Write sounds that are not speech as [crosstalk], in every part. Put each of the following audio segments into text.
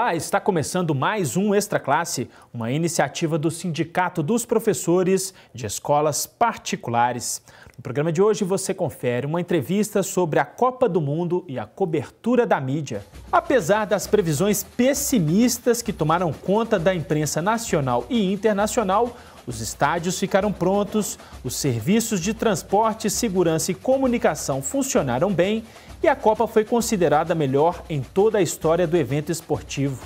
Olá, está começando mais um Extra Classe, uma iniciativa do Sindicato dos Professores de Escolas Particulares. No programa de hoje você confere uma entrevista sobre a Copa do Mundo e a cobertura da mídia. Apesar das previsões pessimistas que tomaram conta da imprensa nacional e internacional, os estádios ficaram prontos, os serviços de transporte, segurança e comunicação funcionaram bem e a Copa foi considerada a melhor em toda a história do evento esportivo.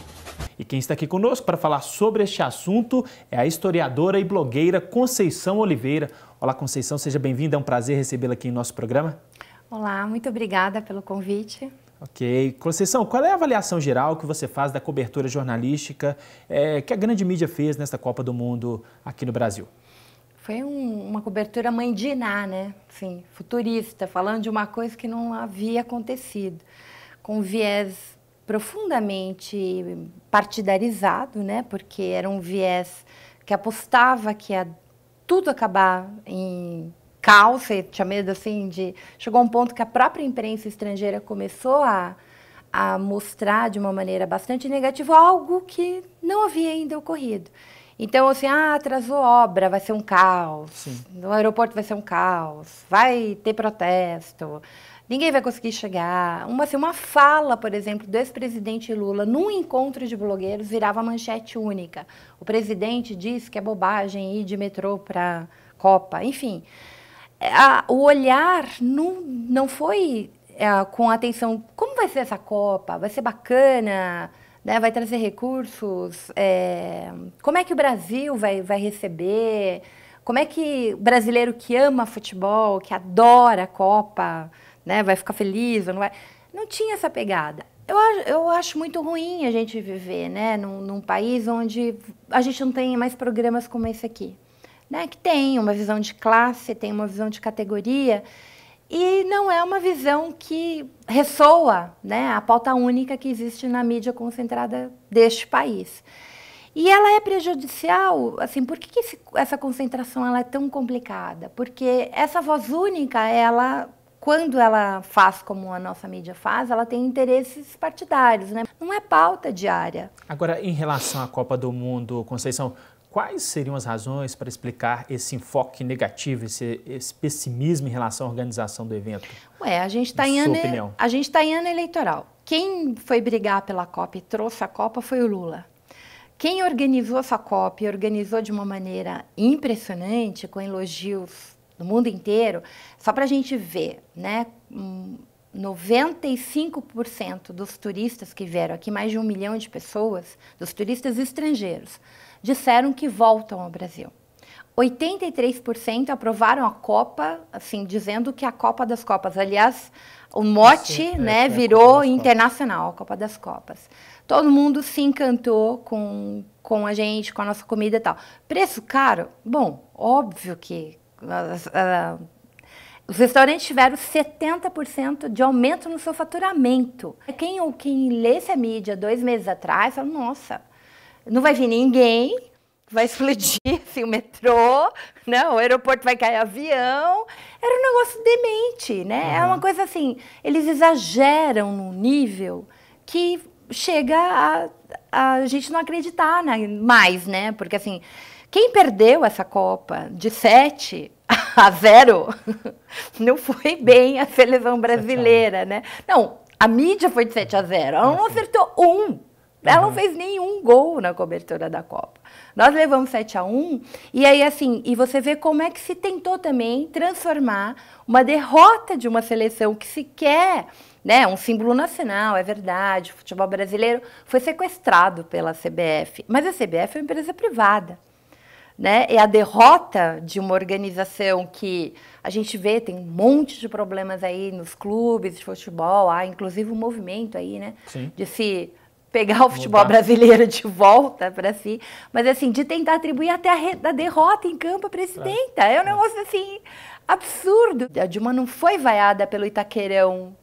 E quem está aqui conosco para falar sobre este assunto é a historiadora e blogueira Conceição Oliveira. Olá, Conceição, seja bem-vinda, é um prazer recebê-la aqui em nosso programa. Olá, muito obrigada pelo convite. Ok. Conceição, qual é a avaliação geral que você faz da cobertura jornalística é, que a grande mídia fez nesta Copa do Mundo aqui no Brasil? Foi um, uma cobertura mãe de Iná, né? Sim, futurista, falando de uma coisa que não havia acontecido, com viés profundamente partidarizado, né? Porque era um viés que apostava que ia tudo acabar em caos, e tinha medo assim de chegou um ponto que a própria imprensa estrangeira começou a a mostrar de uma maneira bastante negativa algo que não havia ainda ocorrido. Então, assim, ah, atrasou obra, vai ser um caos. Sim. No aeroporto vai ser um caos. Vai ter protesto. Ninguém vai conseguir chegar. Uma, assim, uma fala, por exemplo, do ex-presidente Lula num encontro de blogueiros virava manchete única. O presidente disse que é bobagem ir de metrô para Copa. Enfim, a, o olhar não, não foi eh, com atenção. Como vai ser essa Copa? Vai ser bacana? né, vai trazer recursos? É, como é que o Brasil vai, vai receber? Como é que o brasileiro que ama futebol, que adora a Copa, né, vai ficar feliz não vai? Não tinha essa pegada. Eu, eu acho muito ruim a gente viver né, num, num país onde a gente não tem mais programas como esse aqui. Né, que tem uma visão de classe, tem uma visão de categoria, e não é uma visão que ressoa né, a pauta única que existe na mídia concentrada deste país. E ela é prejudicial, assim, por que, que esse, essa concentração ela é tão complicada? Porque essa voz única, ela, quando ela faz como a nossa mídia faz, ela tem interesses partidários, né? Não é pauta diária. Agora, em relação à Copa do Mundo, Conceição, Quais seriam as razões para explicar esse enfoque negativo, esse, esse pessimismo em relação à organização do evento? Ué, a gente está em, ano, a gente está em ano eleitoral. Quem foi brigar pela Copa e trouxe a Copa foi o Lula. Quem organizou essa Copa e organizou de uma maneira impressionante, com elogios do mundo inteiro, só para a gente ver, né? 95% hum, dos turistas que vieram aqui, mais de um milhão de pessoas, dos turistas estrangeiros, disseram que voltam ao Brasil. 83% aprovaram a Copa, assim, dizendo que é a Copa das Copas. Aliás, o mote Isso, é, né, é, virou a internacional, a Copa das Copas. Todo mundo se encantou com, com a gente, com a nossa comida e tal. Preço caro? Bom, óbvio que uh, os restaurantes tiveram 70% de aumento no seu faturamento. Quem, quem lê essa mídia dois meses atrás fala, nossa, não vai vir ninguém, vai explodir [laughs] assim, o metrô, né? o aeroporto vai cair avião. Era um negócio demente, né? Uhum. É uma uhum. coisa assim, eles exageram no nível que chega a, a gente não acreditar né? mais, né? Porque assim, quem perdeu essa Copa de 7 [laughs] a 0 [laughs] não foi bem a seleção brasileira, né? Não, a mídia foi de 7 a 0. Ela não acertou um ela uhum. não fez nenhum gol na cobertura da Copa. Nós levamos 7 a 1 e aí assim, e você vê como é que se tentou também transformar uma derrota de uma seleção que se quer, né, um símbolo nacional, é verdade, o futebol brasileiro foi sequestrado pela CBF, mas a CBF é uma empresa privada. Né? É a derrota de uma organização que a gente vê tem um monte de problemas aí nos clubes de futebol, há inclusive um movimento aí, né, Sim. de se pegar o futebol brasileiro de volta para si, mas assim, de tentar atribuir até a, a derrota em campo à presidenta. É. é um é. negócio assim absurdo. A Dilma não foi vaiada pelo Itaquerão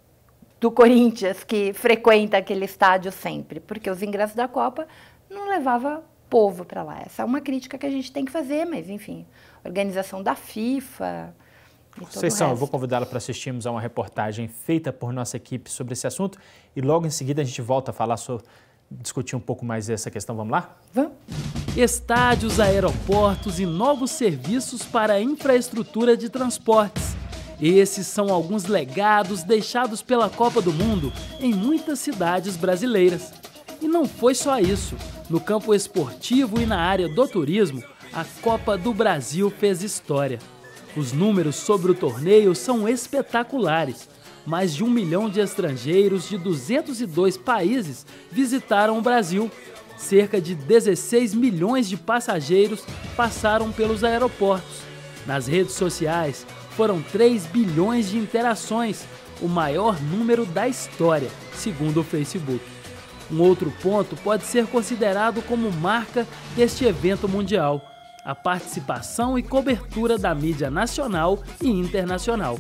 do Corinthians, que frequenta aquele estádio sempre, porque os ingressos da Copa não levava povo para lá. Essa é uma crítica que a gente tem que fazer, mas enfim, organização da FIFA, Conceição, eu vou convidá-la para assistirmos a uma reportagem feita por nossa equipe sobre esse assunto e logo em seguida a gente volta a falar sobre discutir um pouco mais essa questão. Vamos lá? Vamos. Estádios, aeroportos e novos serviços para a infraestrutura de transportes. Esses são alguns legados deixados pela Copa do Mundo em muitas cidades brasileiras. E não foi só isso. No campo esportivo e na área do turismo, a Copa do Brasil fez história. Os números sobre o torneio são espetaculares. Mais de um milhão de estrangeiros de 202 países visitaram o Brasil. Cerca de 16 milhões de passageiros passaram pelos aeroportos. Nas redes sociais, foram 3 bilhões de interações, o maior número da história, segundo o Facebook. Um outro ponto pode ser considerado como marca deste evento mundial a participação e cobertura da mídia nacional e internacional.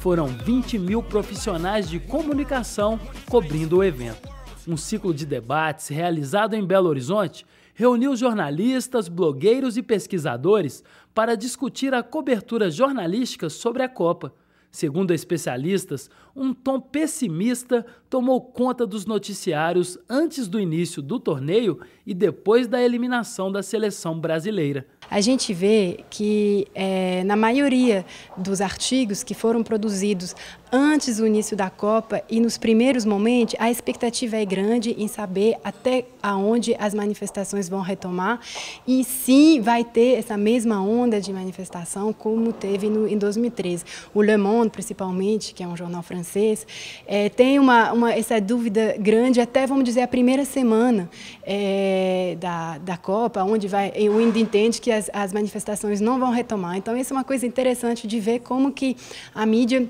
Foram 20 mil profissionais de comunicação cobrindo o evento. Um ciclo de debates realizado em Belo Horizonte reuniu jornalistas, blogueiros e pesquisadores para discutir a cobertura jornalística sobre a Copa. Segundo especialistas, um tom pessimista tomou conta dos noticiários antes do início do torneio e depois da eliminação da seleção brasileira. A gente vê que é, na maioria dos artigos que foram produzidos antes do início da Copa e nos primeiros momentos, a expectativa é grande em saber até aonde as manifestações vão retomar e sim vai ter essa mesma onda de manifestação como teve no, em 2013. O Le Monde, principalmente, que é um jornal francês, francês, é, tem uma, uma, essa dúvida grande até, vamos dizer, a primeira semana é, da, da Copa, onde vai, o Indy entende que as, as manifestações não vão retomar. Então, isso é uma coisa interessante de ver como que a mídia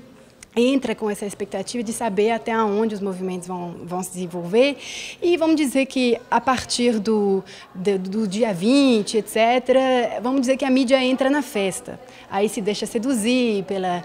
entra com essa expectativa de saber até onde os movimentos vão, vão se desenvolver. E vamos dizer que a partir do, do, do, dia 20, etc., vamos dizer que a mídia entra na festa aí se deixa seduzir pela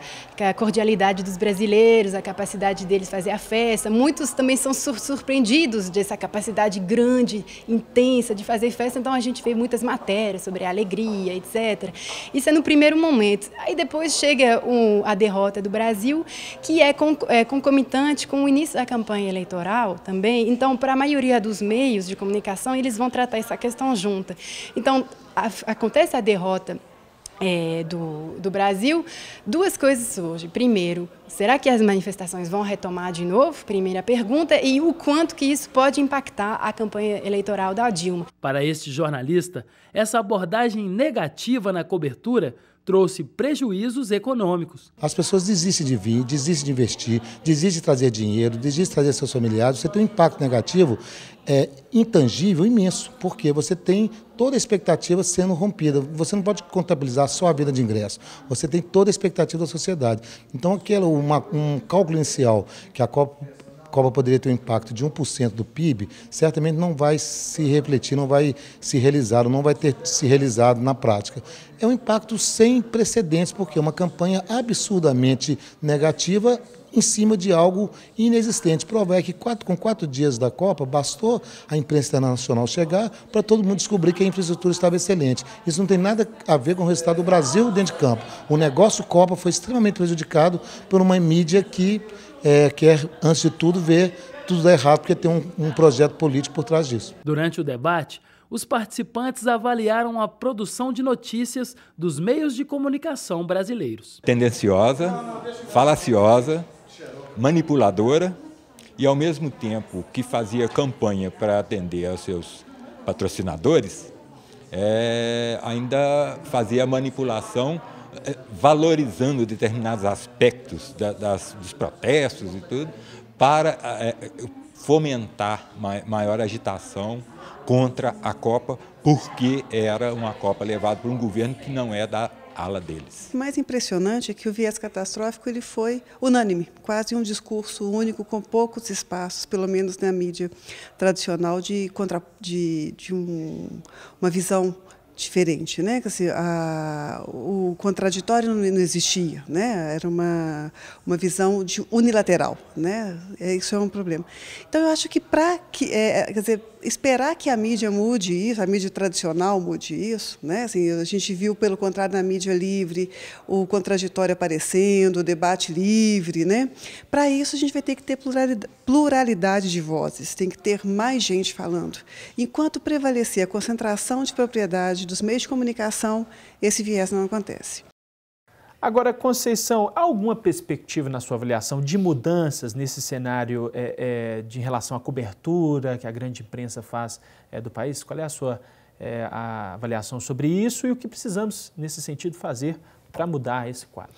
cordialidade dos brasileiros, a capacidade deles fazer a festa. Muitos também são surpreendidos dessa capacidade grande, intensa de fazer festa, então a gente vê muitas matérias sobre a alegria, etc. Isso é no primeiro momento. Aí depois chega um, a derrota do Brasil, que é, é concomitante com o início da campanha eleitoral também. Então, para a maioria dos meios de comunicação, eles vão tratar essa questão junta. Então, acontece a derrota é, do, do Brasil, duas coisas surgem. Primeiro, será que as manifestações vão retomar de novo? Primeira pergunta. E o quanto que isso pode impactar a campanha eleitoral da Dilma? Para este jornalista, essa abordagem negativa na cobertura trouxe prejuízos econômicos. As pessoas desistem de vir, desistem de investir, desistem de trazer dinheiro, desistem de trazer seus familiares. Você tem um impacto negativo é, intangível, imenso, porque você tem toda a expectativa sendo rompida. Você não pode contabilizar só a venda de ingresso. Você tem toda a expectativa da sociedade. Então, aquele, uma, um cálculo inicial que a Copa Copa poderia ter um impacto de 1% do PIB, certamente não vai se refletir, não vai se realizar, não vai ter se realizado na prática. É um impacto sem precedentes, porque é uma campanha absurdamente negativa em cima de algo inexistente. Prova é que quatro, com quatro dias da Copa, bastou a imprensa internacional chegar para todo mundo descobrir que a infraestrutura estava excelente. Isso não tem nada a ver com o resultado do Brasil dentro de campo. O negócio Copa foi extremamente prejudicado por uma mídia que é, quer, é, antes de tudo, ver tudo errado porque tem um, um projeto político por trás disso. Durante o debate, os participantes avaliaram a produção de notícias dos meios de comunicação brasileiros. Tendenciosa, falaciosa, manipuladora e, ao mesmo tempo que fazia campanha para atender aos seus patrocinadores, é, ainda fazia manipulação é, valorizando determinados aspectos da, das, dos protestos e tudo, para é, é fomentar maior agitação contra a Copa, porque era uma Copa levada por um governo que não é da ala deles. O mais impressionante é que o viés catastrófico ele foi unânime, quase um discurso único com poucos espaços, pelo menos na mídia tradicional, de, contra, de, de um, uma visão diferente, né? Assim, a, o contraditório não, existia, né? Era uma uma visão de unilateral, né? É, isso é um problema. Então eu acho que para que é, quer dizer esperar que a mídia mude isso, a mídia tradicional mude isso, né? Assim, a gente viu, pelo contrário, na mídia livre, o contraditório aparecendo, o debate livre, né? Para isso, a gente vai ter que ter pluralidade de vozes, tem que ter mais gente falando. Enquanto prevalecer a concentração de propriedade dos meios de comunicação, esse viés não acontece. Agora, Conceição, há alguma perspectiva na sua avaliação de mudanças nesse cenário é, é, de relação à cobertura que a grande imprensa faz é, do país? Qual é a sua a avaliação sobre isso e o que precisamos, nesse sentido, fazer para mudar esse quadro?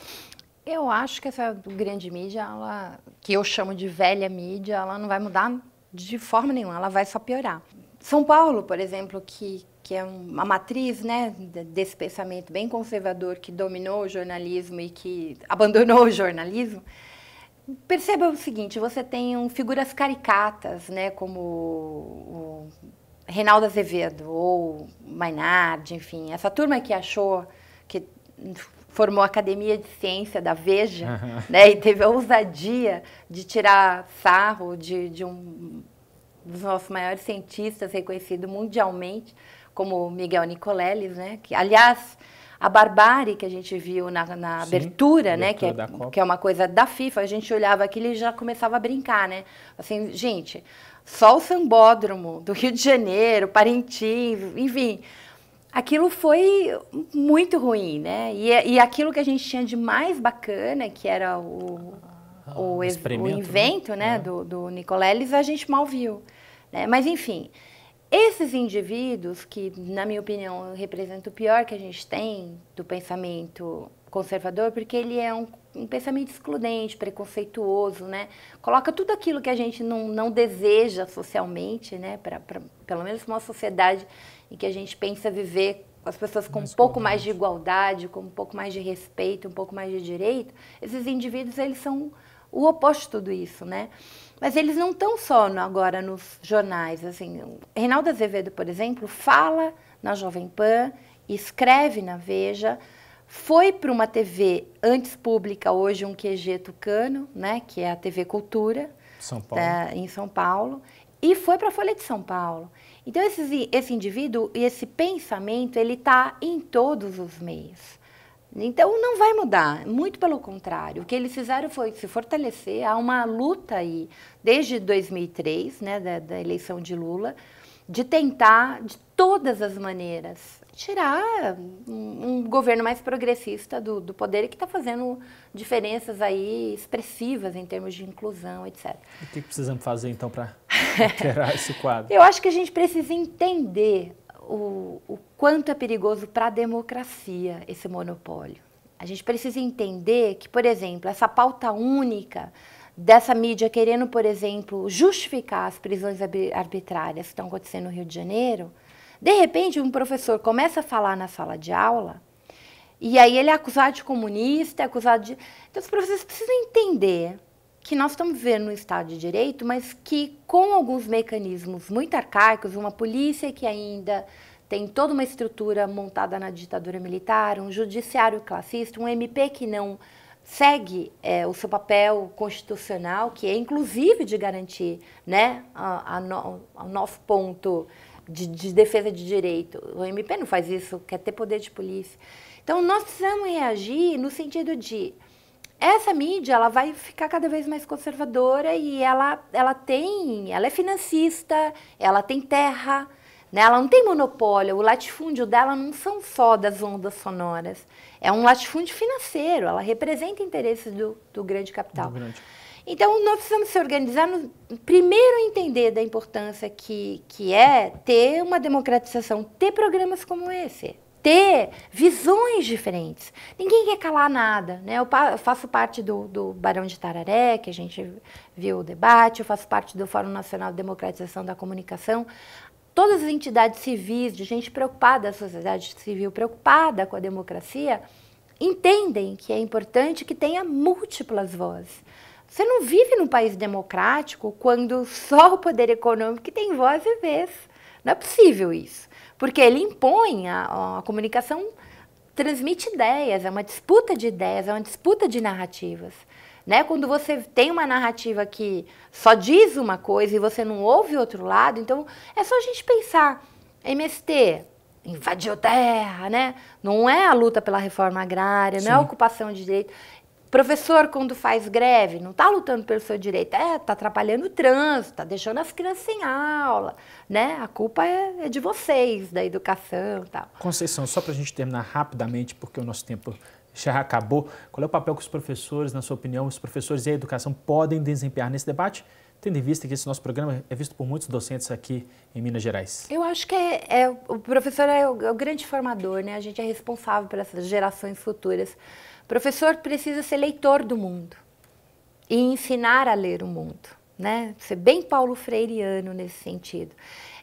Eu acho que essa grande mídia, ela, que eu chamo de velha mídia, ela não vai mudar de forma nenhuma, ela vai só piorar. São Paulo, por exemplo, que que é uma matriz né, desse pensamento bem conservador que dominou o jornalismo e que [laughs] abandonou o jornalismo, perceba o seguinte, você tem um, figuras caricatas, né, como o Reinaldo Azevedo ou Mainard, enfim, essa turma que achou, que formou a Academia de Ciência da Veja uhum. [laughs] né, e teve a ousadia de tirar sarro de, de um dos nossos maiores cientistas reconhecido mundialmente, como Miguel Nicoleles, né? Que, aliás, a barbárie que a gente viu na, na Sim, abertura, né? Que é, que é uma coisa da FIFA, a gente olhava aquilo e já começava a brincar, né? Assim, gente, só o sambódromo do Rio de Janeiro, Parintins, enfim. Aquilo foi muito ruim, né? E, e aquilo que a gente tinha de mais bacana, que era o, ah, o, o, né? invento né? né? É. Do, do Nicoleles, a gente mal viu. Né? Mas, enfim, esses indivíduos, que na minha opinião representam o pior que a gente tem do pensamento conservador, porque ele é um, um, pensamento excludente, preconceituoso, né? Coloca tudo aquilo que a gente não, não deseja socialmente, né? Pra, pra, pelo menos uma sociedade em que a gente pensa viver as pessoas com mais um pouco mais de igualdade, com um pouco mais de respeito, um pouco mais de direito, esses indivíduos, eles são o oposto de tudo isso, né? Mas eles não estão só no, agora nos jornais. Assim, Reinaldo Azevedo, por exemplo, fala na Jovem Pan, escreve na Veja, foi para uma TV antes pública, hoje um QG Tucano, né, que é a TV Cultura, São né, em São Paulo, e foi para a Folha de São Paulo. Então, esses, esse indivíduo e esse pensamento, ele está em todos os meios. Então não vai mudar, muito pelo contrário. O que eles fizeram foi se fortalecer. Há uma luta aí, desde 2003, né, da, da eleição de Lula, de tentar, de todas as maneiras, tirar um, um governo mais progressista do, do poder que está fazendo diferenças aí expressivas em termos de inclusão, etc. O que precisamos fazer então para [laughs] alterar esse quadro? Eu acho que a gente precisa entender o, o quanto é perigoso para a democracia esse monopólio. A gente precisa entender que, por exemplo, essa pauta única dessa mídia querendo, por exemplo, justificar as prisões arbitrárias que estão acontecendo no Rio de Janeiro, de repente um professor começa a falar na sala de aula e aí ele é acusado de comunista, é acusado de. Então os professores precisam entender que nós estamos vendo no Estado de Direito, mas que com alguns mecanismos muito arcaicos, uma polícia que ainda tem toda uma estrutura montada na ditadura militar, um judiciário classista, um MP que não segue é, o seu papel constitucional, que é inclusive de garantir né, a, a no, o nosso ponto de, de, defesa de direito. O MP não faz isso, quer ter poder de polícia. Então, nós precisamos reagir no sentido de essa mídia ela vai ficar cada vez mais conservadora e ela, ela tem, ela é financista, ela tem terra, né? ela não tem monopólio, o latifúndio dela não são só das ondas sonoras, é um latifúndio financeiro, ela representa interesses do, do grande capital. Do grande. Então, nós precisamos se organizar, no, primeiro entender da importância que, que é ter uma democratização, ter programas como esse ter visões diferentes. Ninguém quer calar nada, né? Eu, faço parte do, do, Barão de Tararé, que a gente viu o debate, eu faço parte do Fórum Nacional de Democratização da Comunicação. Todas as entidades civis, de gente preocupada, a sociedade civil preocupada com a democracia, entendem que é importante que tenha múltiplas vozes. Você não vive num país democrático quando só o poder econômico tem voz e vez. Não é possível isso porque ele impõe a, a comunicação transmite ideias, é uma disputa de ideias, é uma disputa de narrativas. Né? Quando você tem uma narrativa que só diz uma coisa e você não ouve o outro lado, então é só a gente pensar, MST invadiu terra, né? não é a luta pela reforma agrária, Sim. não é a ocupação de direito, Professor, quando faz greve, não está lutando pelo seu direito, é, está atrapalhando o trânsito, está deixando as crianças sem aula, né? A culpa é, é de vocês, da educação e tal. Conceição, só para a gente terminar rapidamente, porque o nosso tempo já acabou, qual é o papel que os professores, na sua opinião, os professores e a educação podem desempenhar nesse debate? tendo em vista que esse nosso programa é visto por muitos docentes aqui em Minas Gerais? Eu acho que é, é o professor é o, é o grande formador, né? A gente é responsável pelas gerações futuras. Professor precisa ser leitor do mundo e ensinar a ler o mundo, né? Ser bem Paulo Freireano nesse sentido.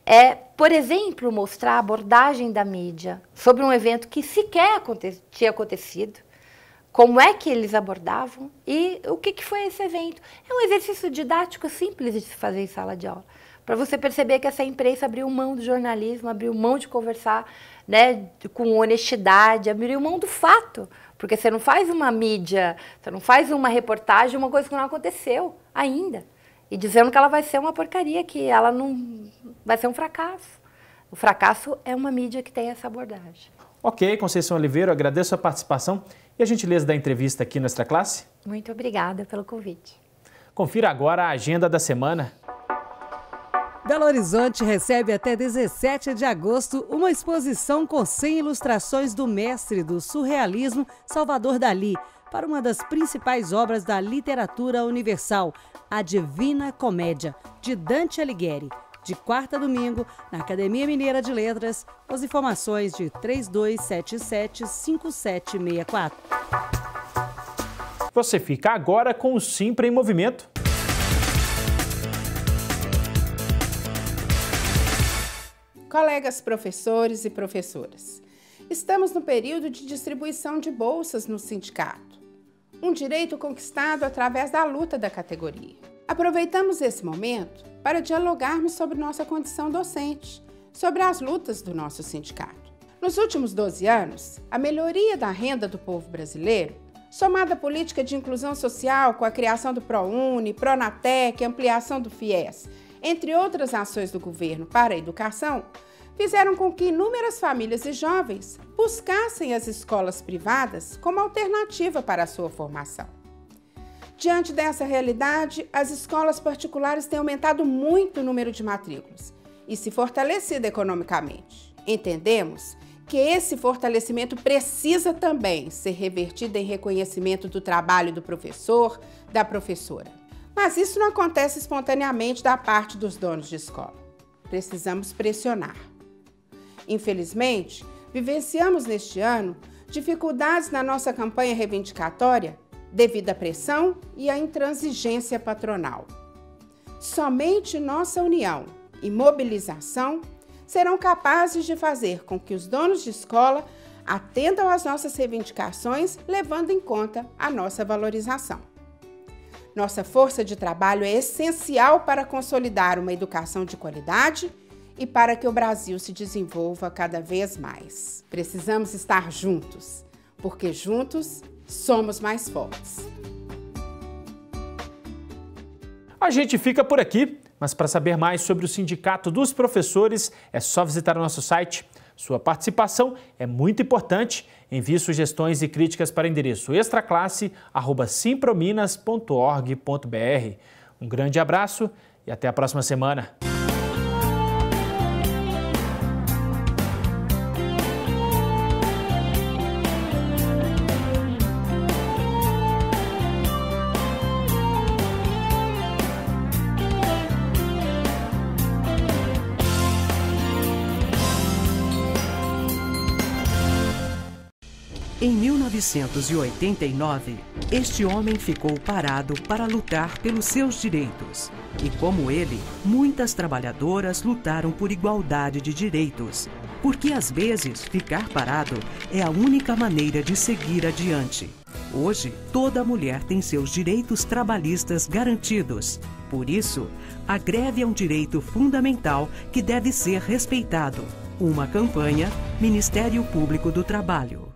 É, por exemplo, mostrar a abordagem da mídia sobre um evento que sequer aconte tinha acontecido, como é que eles abordavam e o que, que foi esse evento. É um exercício didático simples de se fazer em sala de aula, para você perceber que essa imprensa abriu mão do jornalismo, abriu mão de conversar né, com honestidade, abrir mão do fato. Porque você não faz uma mídia, você não faz uma reportagem, uma coisa que não aconteceu ainda. E dizendo que ela vai ser uma porcaria, que ela não vai ser um fracasso. O fracasso é uma mídia que tem essa abordagem. Ok, Conceição Oliveira, agradeço a participação e a gentileza da entrevista aqui nesta classe. Muito obrigada pelo convite. Confira agora a agenda da semana. Belo Horizonte recebe até 17 de agosto uma exposição com 100 ilustrações do mestre do surrealismo Salvador Dali para uma das principais obras da literatura universal, A Divina Comédia, de Dante Alighieri. De quarta a domingo, na Academia Mineira de Letras, as informações de 3277-5764. Você fica agora com o Simpre em Movimento Colegas professores e professoras, estamos no período de distribuição de bolsas no sindicato, um direito conquistado através da luta da categoria. Aproveitamos esse momento para dialogarmos sobre nossa condição docente, sobre as lutas do nosso sindicato. Nos últimos 12 anos, a melhoria da renda do povo brasileiro somada à política de inclusão social com a criação do ProUni, Pronatec, ampliação do FIES entre outras ações do governo para a educação, fizeram com que inúmeras famílias e jovens buscassem as escolas privadas como alternativa para a sua formação. Diante dessa realidade, as escolas particulares têm aumentado muito o número de matrículas e se fortalecido economicamente. Entendemos que esse fortalecimento precisa também ser revertido em reconhecimento do trabalho do professor, da professora. Mas isso não acontece espontaneamente da parte dos donos de escola. Precisamos pressionar. Infelizmente, vivenciamos neste ano dificuldades na nossa campanha reivindicatória devido à pressão e à intransigência patronal. Somente nossa união e mobilização serão capazes de fazer com que os donos de escola atendam às nossas reivindicações, levando em conta a nossa valorização. Nossa força de trabalho é essencial para consolidar uma educação de qualidade e para que o Brasil se desenvolva cada vez mais. Precisamos estar juntos, porque juntos somos mais fortes. A gente fica por aqui, mas para saber mais sobre o Sindicato dos Professores, é só visitar o nosso site sua participação é muito importante. Envie sugestões e críticas para endereço extraclasse@simprominas.org.br. Um grande abraço e até a próxima semana. Em 1989, este homem ficou parado para lutar pelos seus direitos. E como ele, muitas trabalhadoras lutaram por igualdade de direitos. Porque às vezes ficar parado é a única maneira de seguir adiante. Hoje, toda mulher tem seus direitos trabalhistas garantidos. Por isso, a greve é um direito fundamental que deve ser respeitado. Uma campanha Ministério Público do Trabalho.